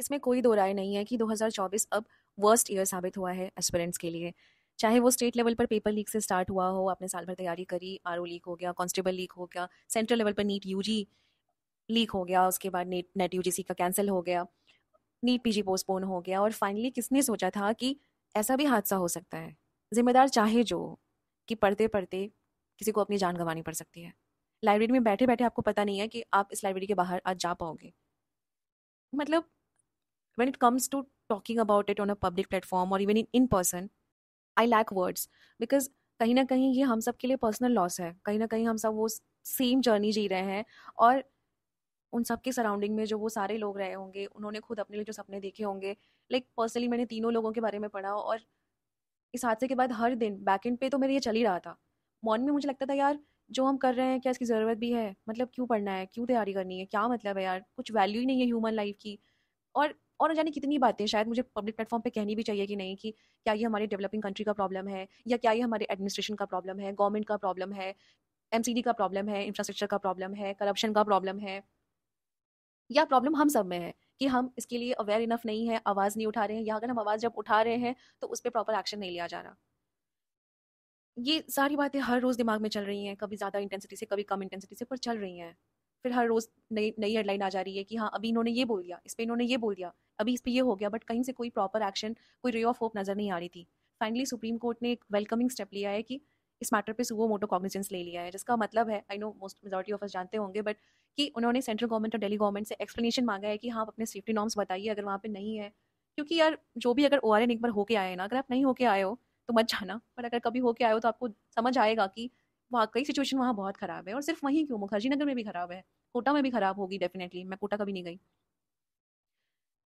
इसमें कोई दो राय नहीं है कि 2024 अब वर्स्ट ईयर साबित हुआ है एस्पिरेंट्स के लिए चाहे वो स्टेट लेवल पर पेपर लीक से स्टार्ट हुआ हो आपने साल भर तैयारी करी आर लीक हो गया कॉन्स्टेबल लीक हो गया सेंट्रल लेवल पर नीट यू लीक हो गया उसके बाद नेट नेट यू का कैंसिल हो गया नीट जी पोस्टपोन हो गया और फाइनली किसने सोचा था कि ऐसा भी हादसा हो सकता है जिम्मेदार चाहे जो कि पढ़ते पढ़ते किसी को अपनी जान गंवानी पड़ सकती है लाइब्रेरी में बैठे बैठे आपको पता नहीं है कि आप इस लाइब्रेरी के बाहर आज जा पाओगे मतलब when it comes to talking about it on a public platform or even in in person I lack words because कहीं ना कहीं ये हम सब के लिए पर्सनल लॉस है कहीं ना कहीं हम सब वो सेम जर्नी जी रहे हैं और उन सब के सराउंडिंग में जो वो सारे लोग रहे होंगे उन्होंने खुद अपने लिए जो सपने देखे होंगे लाइक like, पर्सनली मैंने तीनों लोगों के बारे में पढ़ा और इस हादसे के बाद हर दिन बैक एंड पे तो मेरे ये चल ही रहा था मॉर्निंग में मुझे लगता था यार जो हम कर रहे हैं क्या इसकी ज़रूरत भी है मतलब क्यों पढ़ना है क्यों तैयारी करनी है क्या मतलब है यार कुछ वैल्यू ही नहीं है ह्यूमन लाइफ की और और जाने कितनी बातें शायद मुझे पब्लिक प्लेटफॉर्म पे कहनी भी चाहिए कि नहीं कि क्या ये हमारे डेवलपिंग कंट्री का प्रॉब्लम है या क्या ये हमारे एडमिनिस्ट्रेशन का प्रॉब्लम है गवर्नमेंट का प्रॉब्लम है एम का प्रॉब्लम है इंफ्रास्ट्रक्चर का प्रॉब्लम है करप्शन का प्रॉब्लम है या प्रॉब्लम हम सब में है कि हम इसके लिए अवेयर इनफ नहीं है आवाज़ नहीं उठा रहे हैं या अगर हम आवाज़ जब उठा रहे हैं तो उस पर प्रॉपर एक्शन नहीं लिया जा रहा ये सारी बातें हर रोज़ दिमाग में चल रही हैं कभी ज़्यादा इंटेंसिटी से कभी कम इंटेंसिटी से पर चल रही हैं फिर हर रोज़ नई नई हेडलाइन आ जा रही है कि हाँ अभी इन्होंने ये बोल दिया इस पर इन्होंने ये बोल दिया अभी इस पर यह हो गया बट कहीं से कोई प्रॉपर एक्शन कोई रे ऑफ होप नज़र नहीं आ रही थी फाइनली सुप्रीम कोर्ट ने एक वेलकमिंग स्टेप लिया है कि इस मैटर पे सुवो मोटो कॉग्निजेंस ले लिया है जिसका मतलब है I know most majority of us जानते होंगे बट कि उन्होंने सेंट्रल गवर्नमेंट और डेली गवर्नमेंट से एक्सप्लेनेशन मांगा है कि हाँ आप अपने सेफ्टी नॉर्म्स बताइए अगर वहाँ पे नहीं है क्योंकि यार जो भी अगर ओ आर एन एक बार होके आए ना अगर आप नहीं होके आए हो तो मत जाना पर अगर कभी होके आए हो तो आपको समझ आएगा कि वहाँ कई सिचुएशन वहाँ बहुत खराब है और सिर्फ वहीं क्यों मुखर्जी नगर में भी खराब है कोटा में भी खराब होगी डेफिनेटली मैं कोटा कभी नहीं गई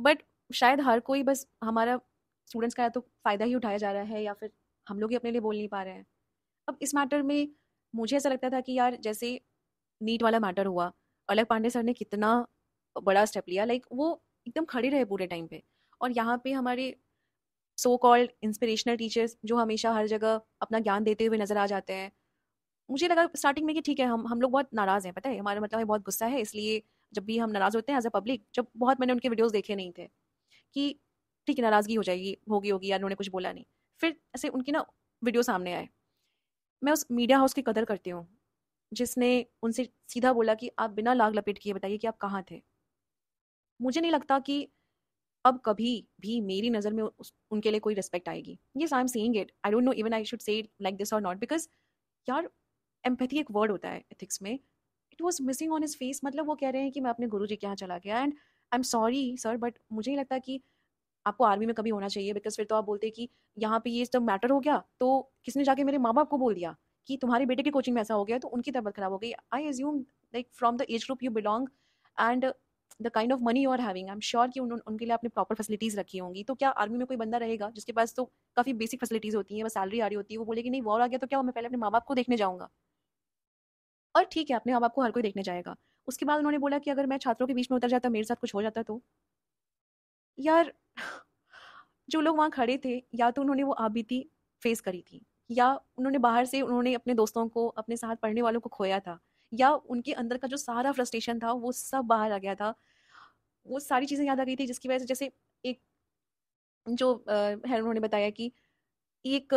बट शायद हर कोई बस हमारा स्टूडेंट्स का या तो फ़ायदा ही उठाया जा रहा है या फिर हम लोग ही अपने लिए बोल नहीं पा रहे हैं अब इस मैटर में मुझे ऐसा लगता था कि यार जैसे नीट वाला मैटर हुआ अलग पांडे सर ने कितना बड़ा स्टेप लिया लाइक वो एकदम खड़े रहे पूरे टाइम पे और यहाँ पे हमारे सो कॉल्ड इंस्पिरेशनल टीचर्स जो हमेशा हर जगह अपना ज्ञान देते हुए नजर आ जाते हैं मुझे लगा स्टार्टिंग में कि ठीक है हम हम लोग बहुत नाराज़ हैं पता है हमारा मतलब हमें बहुत गुस्सा है इसलिए जब भी हम नाराज़ होते हैं एज अ पब्लिक जब बहुत मैंने उनके वीडियोज़ देखे नहीं थे कि ठीक है नाराज़गी हो जाएगी होगी होगी या उन्होंने कुछ बोला नहीं फिर ऐसे उनकी ना वीडियो सामने आए मैं उस मीडिया हाउस की कदर करती हूँ जिसने उनसे सीधा बोला कि आप बिना लाग लपेट किए बताइए कि आप कहाँ थे मुझे नहीं लगता कि अब कभी भी मेरी नज़र में उस, उनके लिए कोई रिस्पेक्ट आएगी ये I am seeing it I don't know even I should say like this और नॉट बिकॉज यार एम्पैथी एक वर्ड होता है एथिक्स में it was missing on his face मतलब वो कह रहे हैं कि मैं अपने गुरु जी के यहाँ चला गया and I am sorry sir but मुझे नहीं लगता कि आपको आर्मी में कभी होना चाहिए बिकॉज फिर तो आप बोलते कि यहाँ पे ये सब मैटर हो गया तो किसने जाके मेरे माँ बाप को बोल दिया कि तुम्हारे बेटे की कोचिंग में ऐसा हो गया तो उनकी तबियत खराब हो गई I assume like from the age group you belong and the kind of money you are having I am sure कि उनके लिए आपने प्रॉपर फैसिलिटीज रखी होंगी तो क्या आर्मी में कोई बंदा रहेगा जिसके पास तो काफ़ी बेसिक फैसिलिटीज होती हैं बस सैलरी आ रही होती है वो बोले कि नहीं वॉर आ गया तो क्या मैं पहले अपने माँ बाप को देखने जाऊँगा और ठीक है अपने आप आपको हर कोई देखने जाएगा उसके बाद उन्होंने बोला कि अगर मैं छात्रों के बीच में उतर जाता मेरे साथ कुछ हो जाता तो यार जो लोग वहाँ खड़े थे या तो उन्होंने वो आबीती फेस करी थी या उन्होंने बाहर से उन्होंने अपने दोस्तों को अपने साथ पढ़ने वालों को खोया था या उनके अंदर का जो सारा फ्रस्ट्रेशन था वो सब बाहर आ गया था वो सारी चीज़ें याद आ गई थी जिसकी वजह से जैसे एक जो है उन्होंने बताया कि एक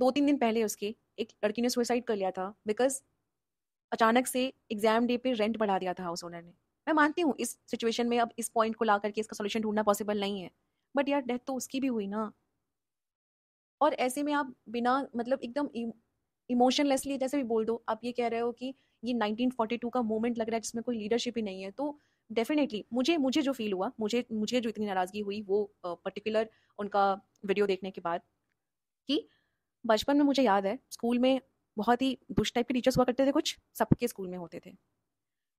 दो तीन दिन पहले उसके एक लड़की ने सुसाइड कर लिया था बिकॉज अचानक से एग्जाम डे पे रेंट बढ़ा दिया था हाउस ओनर ने मैं मानती हूँ इस सिचुएशन में अब इस पॉइंट को ला करके इसका सोल्यूशन ढूंढना पॉसिबल नहीं है बट यार डेथ तो उसकी भी हुई ना और ऐसे में आप बिना मतलब एकदम इमोशनलेसली जैसे भी बोल दो आप ये कह रहे हो कि ये 1942 का मोमेंट लग रहा है जिसमें कोई लीडरशिप ही नहीं है तो डेफिनेटली मुझे मुझे जो फील हुआ मुझे मुझे जो इतनी नाराज़गी हुई वो पर्टिकुलर उनका वीडियो देखने के बाद कि बचपन में मुझे याद है स्कूल में बहुत ही बुश टाइप के टीचर्स हुआ करते थे कुछ सबके स्कूल में होते थे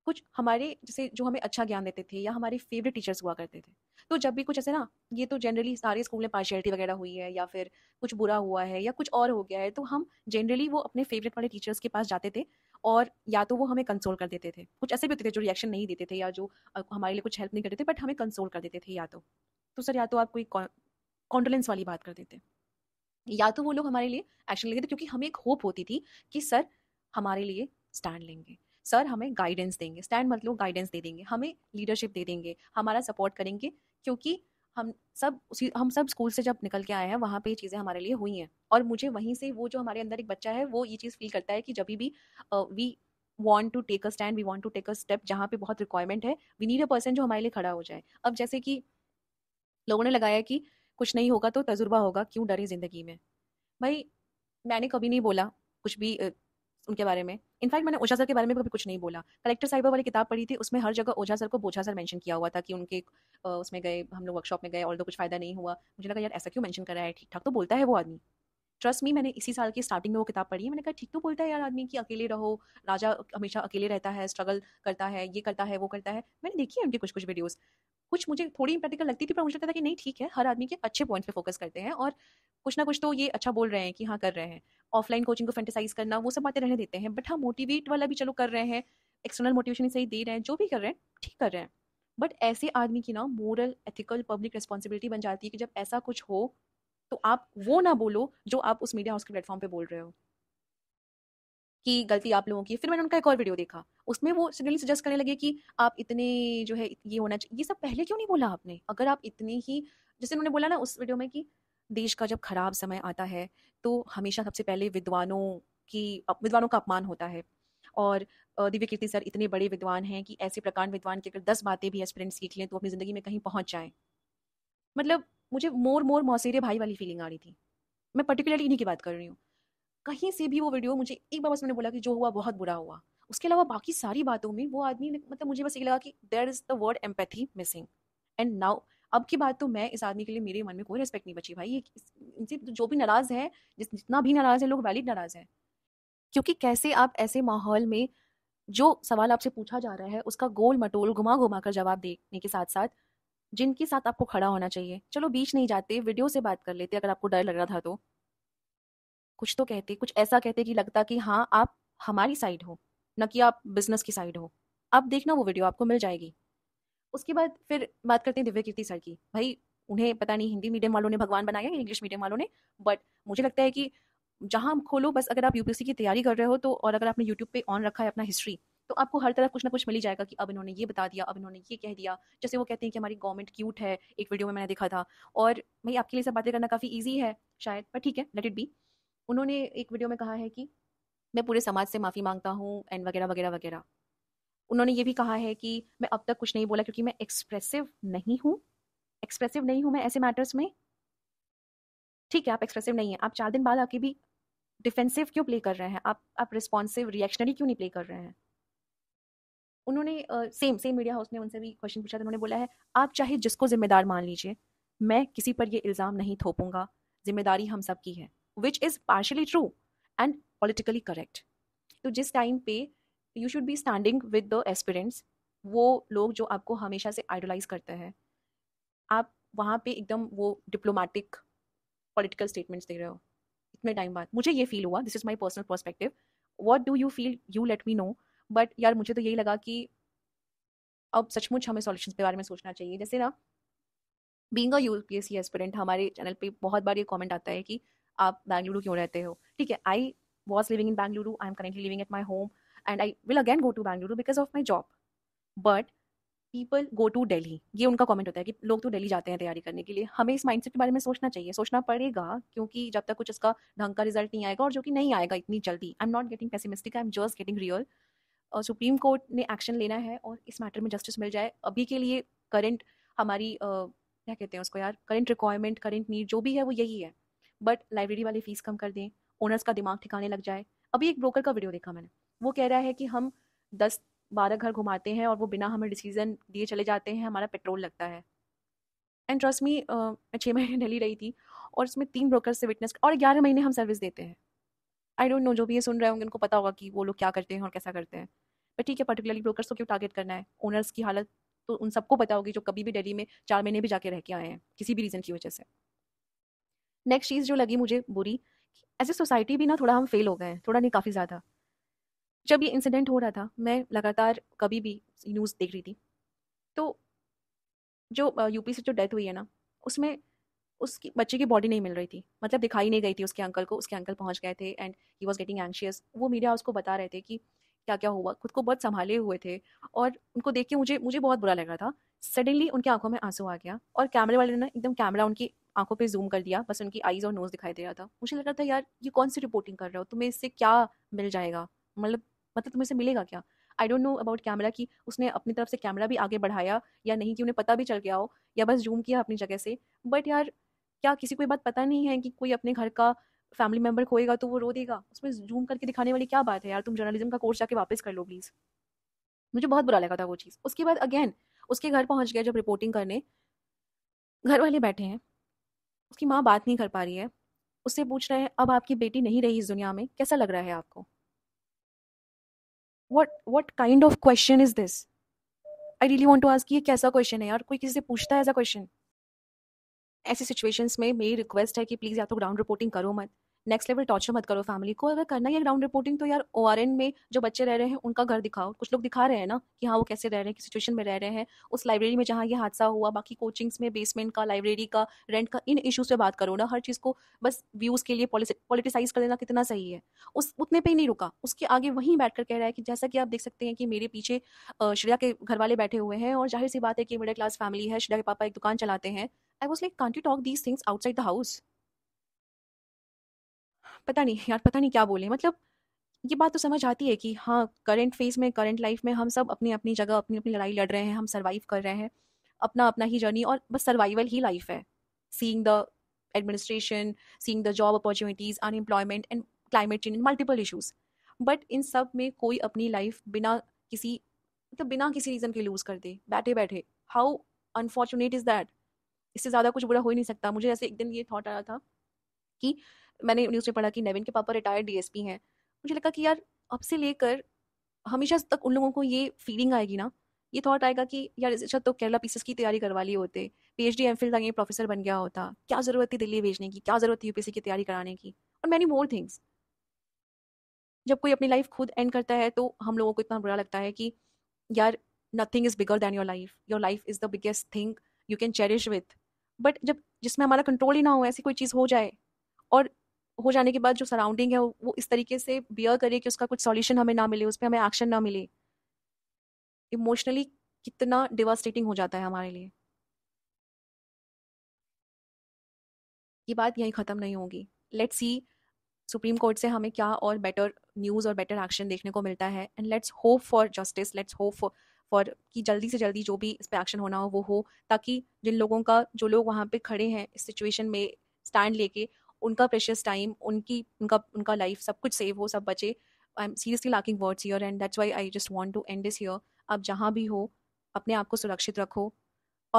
कुछ हमारे जैसे जो हमें अच्छा ज्ञान देते थे या हमारे फेवरेट टीचर्स हुआ करते थे तो जब भी कुछ ऐसे ना ये तो जनरली सारे स्कूल में पार्शियलिटी वगैरह हुई है या फिर कुछ बुरा हुआ है या कुछ और हो गया है तो हम जनरली वो अपने फेवरेट वाले टीचर्स के पास जाते थे और या तो वो हमें कंसोल कर देते थे कुछ ऐसे भी होते थे जो रिएक्शन नहीं देते थे या जो हमारे लिए कुछ हेल्प नहीं करते थे बट हमें कंसोल कर देते थे या तो सर तो या तो आप कोई कॉन्डोलेंस वाली बात कर देते या तो वो लोग हमारे लिए एक्शन लेते थे क्योंकि हमें एक होप होती थी कि सर हमारे लिए स्टैंड लेंगे सर हमें गाइडेंस देंगे स्टैंड मतलब गाइडेंस दे देंगे हमें लीडरशिप दे देंगे हमारा सपोर्ट करेंगे क्योंकि हम सब उसी हम सब स्कूल से जब निकल के आए हैं वहाँ पे ये चीज़ें हमारे लिए हुई हैं और मुझे वहीं से वो जो हमारे अंदर एक बच्चा है वो ये चीज़ फील करता है कि जब भी we want to take a stand we want to take a step जहाँ पे बहुत रिक्वायरमेंट है वी नीड अ पर्सन जो हमारे लिए खड़ा हो जाए अब जैसे कि लोगों ने लगाया कि कुछ नहीं होगा तो तजुर्बा होगा क्यों डरे ज़िंदगी में भाई मैंने कभी नहीं बोला कुछ भी उनके बारे में इनफैक्ट मैंने ओझा सर के बारे में कभी कुछ नहीं बोला कलेक्टर साहिबा वाली किताब पढ़ी थी उसमें हर जगह ओझा सर को बोझा सर मेंशन किया हुआ था कि उनके उसमें गए हम लोग वर्कशॉप में गए और तो कुछ फायदा नहीं हुआ मुझे लगा यार ऐसा क्यों मेंशन करा है ठीक ठाक तो बोलता है वो आदमी ट्रस्ट मी मैंने इसी साल की स्टार्टिंग में वो किताब पढ़ी है मैंने कहा ठीक तो बोलता है यार आदमी कि अकेले रहो राजा हमेशा अकेले रहता है स्ट्रगल करता है ये करता है वो करता है मैंने देखी है उनकी कुछ कुछ वीडियोज़ कुछ मुझे थोड़ी प्रैक्टिकल लगती थी पर मुझे लगता था कि नहीं ठीक है हर आदमी के अच्छे पॉइंट्स पे फोकस करते हैं और कुछ ना कुछ तो ये अच्छा बोल रहे हैं कि हाँ कर रहे हैं ऑफलाइन कोचिंग को फेंटिसाइज करना वो सब बातें रहने देते हैं बट हाँ मोटिवेट वाला भी चलो कर रहे हैं एक्सटर्नल मोटिवेशन सही दे रहे हैं जो भी कर रहे हैं ठीक कर रहे हैं बट ऐसे आदमी की ना मोरल एथिकल पब्लिक रिस्पॉन्सिबिलिटी बन जाती है कि जब ऐसा कुछ हो तो आप वो ना बोलो जो आप उस मीडिया हाउस के प्लेटफॉर्म पर बोल रहे हो कि गलती आप लोगों की फिर मैंने उनका एक और वीडियो देखा उसमें वो सडनली सजेस्ट करने लगे कि आप इतने जो है ये होना चाहिए ये सब पहले क्यों नहीं बोला आपने अगर आप इतने ही जैसे उन्होंने बोला ना उस वीडियो में कि देश का जब खराब समय आता है तो हमेशा सबसे पहले विद्वानों की विद्वानों का अपमान होता है और दिव्य कीर्ति सर इतने बड़े विद्वान हैं कि ऐसे प्रकार विद्वान की अगर दस बातें भी एस्पिरेंट सीख लें तो अपनी ज़िंदगी में कहीं पहुंच जाएं मतलब मुझे मोर मोर मौसेरे भाई वाली फीलिंग आ रही थी मैं पर्टिकुलरली इन्हीं की बात कर रही हूँ कहीं से भी वो वीडियो मुझे एक बार बस मैंने बोला कि जो हुआ बहुत बुरा हुआ उसके अलावा बाकी सारी बातों में वो आदमी मतलब मुझे बस ये लगा कि there is the word empathy missing and now अब की बात तो मैं इस आदमी के लिए मेरे मन में कोई रिस्पेक्ट नहीं बची भाई ये इनसे जो भी नाराज़ है जिस जितना भी नाराज़ है लोग वैलिड नाराज़ हैं क्योंकि कैसे आप ऐसे माहौल में जो सवाल आपसे पूछा जा रहा है उसका गोल मटोल घुमा घुमा कर जवाब देने के साथ साथ जिनके साथ आपको खड़ा होना चाहिए चलो बीच नहीं जाते वीडियो से बात कर लेते अगर आपको डर लग रहा था तो कुछ तो कहते कुछ ऐसा कहते कि लगता कि हाँ आप हमारी साइड हो न कि आप बिजनेस की साइड हो आप देखना वो वीडियो आपको मिल जाएगी उसके बाद फिर बात करते हैं दिव्य कीर्ति सर की भाई उन्हें पता नहीं हिंदी मीडियम वालों ने भगवान बनाया या इंग्लिश मीडियम वालों ने बट मुझे लगता है कि जहाँ खोलो बस अगर आप यूपीएससी की तैयारी कर रहे हो तो और अगर आपने यूट्यूब पे ऑन रखा है अपना हिस्ट्री तो आपको हर तरफ कुछ ना कुछ मिल ही जाएगा कि अब इन्होंने ये बता दिया अब इन्होंने ये कह दिया जैसे वो कहते हैं कि हमारी गवर्नमेंट क्यूट है एक वीडियो में मैंने देखा था और भाई आपके लिए सब बातें करना काफ़ी ईजी है शायद पर ठीक है लेट इट बी उन्होंने एक वीडियो में कहा है कि मैं पूरे समाज से माफ़ी मांगता हूँ एंड वगैरह वगैरह वगैरह उन्होंने ये भी कहा है कि मैं अब तक कुछ नहीं बोला क्योंकि मैं एक्सप्रेसिव नहीं हूँ एक्सप्रेसिव नहीं हूँ मैं ऐसे मैटर्स में ठीक है आप एक्सप्रेसिव नहीं हैं आप चार दिन बाद आके भी डिफेंसिव क्यों प्ले कर रहे हैं आप आप रिस्पॉन्सिव रिएक्शनरी क्यों नहीं प्ले कर रहे हैं उन्होंने सेम सेम मीडिया हाउस ने उनसे भी क्वेश्चन पूछा था उन्होंने बोला है आप चाहे जिसको जिम्मेदार मान लीजिए मैं किसी पर ये इल्ज़ाम नहीं थोपूंगा जिम्मेदारी हम सब की है which is partially true and politically correct तो जिस टाइम पे you should be standing with the aspirants वो लोग जो आपको हमेशा से आइडोलाइज करते हैं आप वहाँ पे एकदम वो डिप्लोमेटिक पॉलिटिकल स्टेटमेंट्स दे रहे हो इतने टाइम बाद मुझे ये फील हुआ this is my personal perspective what do you feel you let me know but यार मुझे तो यही लगा कि अब सचमुच हमें सोल्यूशन के बारे में सोचना चाहिए जैसे ना being U P S C aspirant हमारे चैनल पे बहुत बार ये कमेंट आता है कि आप बैंगलुरु क्यों रहते हो ठीक है I was living in Bengaluru I am currently living at my home and I will again go to Bengaluru because of my job but people go to daily ये उनका कॉमेंट होता है कि लोग तो डेली जाते हैं तैयारी करने के लिए हमें इस सेट के बारे में सोचना चाहिए सोचना पड़ेगा क्योंकि जब तक कुछ इसका ढंग का रिजल्ट नहीं आएगा और जो कि नहीं आएगा इतनी जल्दी I am not getting pessimistic I am just getting real Supreme Court ने एक्शन लेना है और इस मैटर में जस्टिस मिल जाए अभी के लिए करंट हमारी क्या कहते हैं उसको यार करंट रिक्वायरमेंट करंट नीड जो भी है वो यही है बट लाइब्रेरी वाले फीस कम कर दें ओनर्स का दिमाग ठिकाने लग जाए अभी एक ब्रोकर का वीडियो देखा मैंने वो कह रहा है कि हम दस बारह घर घुमाते हैं और वो बिना हमें डिसीजन दिए चले जाते हैं हमारा पेट्रोल लगता है एंड ट्रस्ट मी मैं छः महीने डेली रही थी और उसमें तीन ब्रोकर से विटनेस और ग्यारह महीने हम सर्विस देते हैं आई डोंट नो जो भी ये सुन रहे होंगे उनको पता होगा कि वो लोग क्या करते हैं और कैसा करते हैं पर ठीक है पर्टिकुलरली ब्रोकर्स को क्यों टारगेट करना है ओनर्स की हालत तो उन सबको पता होगी जो कभी भी डेली में चार महीने भी जाके रह के आए हैं किसी भी रीज़न की वजह से नेक्स्ट चीज़ जो लगी मुझे बुरी एज ए सोसाइटी भी ना थोड़ा हम फेल हो गए हैं थोड़ा नहीं काफ़ी ज़्यादा जब ये इंसिडेंट हो रहा था मैं लगातार कभी भी न्यूज़ देख रही थी तो जो यूपी से जो डेथ हुई है ना उसमें उसकी बच्चे की बॉडी नहीं मिल रही थी मतलब दिखाई नहीं गई थी उसके अंकल को उसके अंकल पहुंच गए थे and he was getting anxious वो मीडिया उसको बता रहे थे कि क्या क्या हुआ खुद को बहुत संभाले हुए थे और उनको देख के मुझे मुझे बहुत बुरा लग रहा था सडनली उनकी आंखों में आंसू आ गया और कैमरे वाले ने एकदम कैमरा उनकी आंखों पे जूम कर दिया बस उनकी आईज और नोज दिखाई दे रहा था मुझे लग रहा था यार ये कौन सी रिपोर्टिंग कर रहा हो तुम्हें इससे क्या मिल जाएगा मतलब मतलब तुम्हें से मिलेगा क्या I don't know about camera कि उसने अपनी तरफ से कैमरा भी आगे बढ़ाया या नहीं कि उन्हें पता भी चल गया हो या बस जूम किया अपनी जगह से बट यार क्या किसी को ये बात पता नहीं है कि कोई अपने घर का फैमिली मेम्बर खोएगा तो वो रो देगा उसमें जूम करके दिखाने वाली क्या बात है यार तुम जर्नलिज्म का कोर्स जाके वापस कर लो प्लीज़ मुझे बहुत बुरा लगा था वो चीज़ उसके बाद अगेन उसके घर पहुंच गया जब रिपोर्टिंग करने घर वाले बैठे हैं उसकी माँ बात नहीं कर पा रही है उससे पूछ रहे हैं अब आपकी बेटी नहीं रही इस दुनिया में कैसा लग रहा है आपको what what kind of question is this I really want to ask ये कैसा क्वेश्चन है यार कोई किसी से पूछता है ऐसा क्वेश्चन ऐसी सिचुएशंस में मेरी रिक्वेस्ट है कि प्लीज़ या तो ग्राउंड रिपोर्टिंग करो मत नेक्स्ट लेवल टॉर्चर मत करो फैमिली को अगर करना है ग्राउंड रिपोर्टिंग तो यार ओ में जो बच्चे रह रहे हैं उनका घर दिखाओ कुछ लोग दिखा रहे हैं ना कि हाँ वो कैसे रह रहे हैं किस सिचुएशन में रह रहे हैं उस लाइब्रेरी में जहाँ ये हादसा हुआ बाकी कोचिंग्स में बेसमेंट का लाइब्रेरी का रेंट का इन इशूज़ पे बात करो ना हर चीज़ को बस व्यूज़ के लिए पॉलिटिसाइज कर देना कितना सही है उस उतने पर ही नहीं रुका उसके आगे वहीं बैठ कर कह रहा है कि जैसा कि आप देख सकते हैं कि मेरे पीछे श्रेया के घर वाले बैठे हुए हैं और जाहिर सी बात है कि मिडिल क्लास फैमिली है श्रेया के पापा एक दुकान चलाते हैं I was like can't you talk these things outside the house पता नहीं यार पता नहीं क्या बोले मतलब ये बात तो समझ आती है कि हाँ करंट फेज में करंट लाइफ में हम सब अपनी अपनी जगह अपनी अपनी लड़ाई लड़ रहे हैं हम सर्वाइव कर रहे हैं अपना अपना ही जर्नी और बस सर्वाइवल ही लाइफ है seeing the administration seeing the job opportunities unemployment and climate change multiple issues but इन सब में कोई अपनी लाइफ बिना किसी मतलब बिना किसी रीज़न के लूज़ कर दे बैठे बैठे हाउ अनफॉर्चुनेट इज़ दैट इससे ज़्यादा कुछ बुरा हो ही नहीं सकता मुझे ऐसे एक दिन ये थॉट आया था कि मैंने न्यूज़ में पढ़ा कि नवीन के पापा रिटायर्ड डीएसपी हैं मुझे लगा कि यार अब से लेकर हमेशा तक उन लोगों को ये फीलिंग आएगी ना ये थॉट आएगा कि यार अच्छा तो केरला पीसेस की तैयारी करवा ली होते P H D M Phil professor बन गया होता क्या ज़रूरत थी दिल्ली भेजने की क्या ज़रूरत थी यूपीएससी की तैयारी कराने की और मैनी मोर थिंग्स जब कोई अपनी लाइफ खुद एंड करता है तो हम लोगों को इतना बुरा लगता है कि यार nothing is bigger than your life your life is the biggest thing you can cherish with but जब जिसमें हमारा कंट्रोल ही ना हो ऐसी कोई चीज़ हो जाए और हो जाने के बाद जो सराउंडिंग है वो इस तरीके से बियर करे कि उसका कुछ सॉल्यूशन हमें ना मिले उस पर हमें एक्शन ना मिले इमोशनली कितना डिवास्टेटिंग हो जाता है हमारे लिए ये बात यहीं ख़त्म नहीं होगी लेट्स सी सुप्रीम कोर्ट से हमें क्या और बेटर न्यूज़ और बेटर एक्शन देखने को मिलता है and let's hope for justice let's hope for कि जल्दी से जल्दी जो भी इस पर एक्शन होना हो वो हो ताकि जिन लोगों का जो लोग वहाँ पे खड़े हैं इस सिचुएशन में स्टैंड लेके उनका प्रेशियस टाइम उनकी उनका उनका लाइफ सब कुछ सेव हो सब बचे I am seriously lacking words here and that's why I just want to end this here आप जहाँ भी हो अपने आप को सुरक्षित रखो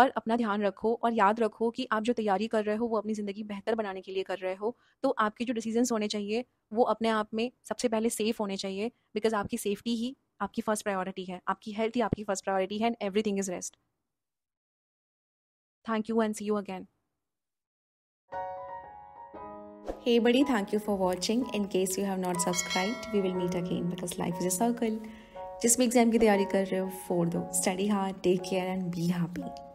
और अपना ध्यान रखो और याद रखो कि आप जो तैयारी कर रहे हो वो अपनी ज़िंदगी बेहतर बनाने के लिए कर रहे हो तो आपके जो डिसीजंस होने चाहिए वो अपने आप में सबसे पहले सेफ़ होने चाहिए बिकॉज आपकी सेफ्टी ही आपकी फर्स्ट प्रायोरिटी है आपकी हेल्थ ही आपकी फर्स्ट प्रायोरिटी है and everything is rest thank you and see you again Hey buddy, thank you for watching. In case you have not subscribed, we will meet again because life is a circle. Just make exam की for कर रहे हो फोड़ दो study hard take care